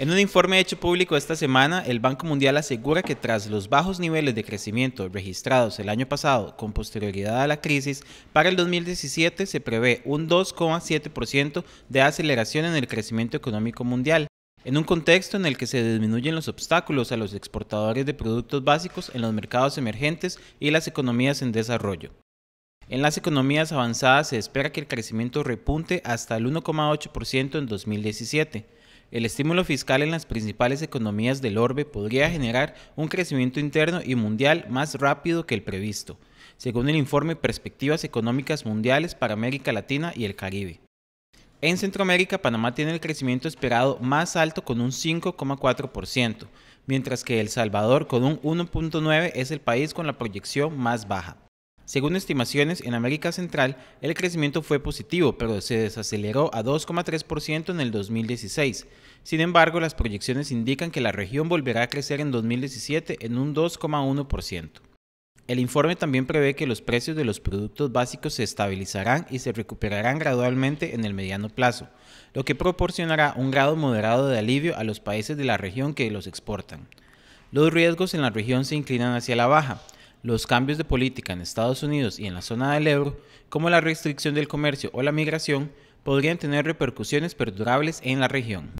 En un informe hecho público esta semana, el Banco Mundial asegura que tras los bajos niveles de crecimiento registrados el año pasado con posterioridad a la crisis, para el 2017 se prevé un 2,7% de aceleración en el crecimiento económico mundial, en un contexto en el que se disminuyen los obstáculos a los exportadores de productos básicos en los mercados emergentes y las economías en desarrollo. En las economías avanzadas se espera que el crecimiento repunte hasta el 1,8% en 2017 el estímulo fiscal en las principales economías del orbe podría generar un crecimiento interno y mundial más rápido que el previsto, según el informe Perspectivas Económicas Mundiales para América Latina y el Caribe. En Centroamérica, Panamá tiene el crecimiento esperado más alto con un 5,4%, mientras que El Salvador con un 1,9% es el país con la proyección más baja. Según estimaciones, en América Central el crecimiento fue positivo, pero se desaceleró a 2,3% en el 2016. Sin embargo, las proyecciones indican que la región volverá a crecer en 2017 en un 2,1%. El informe también prevé que los precios de los productos básicos se estabilizarán y se recuperarán gradualmente en el mediano plazo, lo que proporcionará un grado moderado de alivio a los países de la región que los exportan. Los riesgos en la región se inclinan hacia la baja, los cambios de política en Estados Unidos y en la zona del euro, como la restricción del comercio o la migración, podrían tener repercusiones perdurables en la región.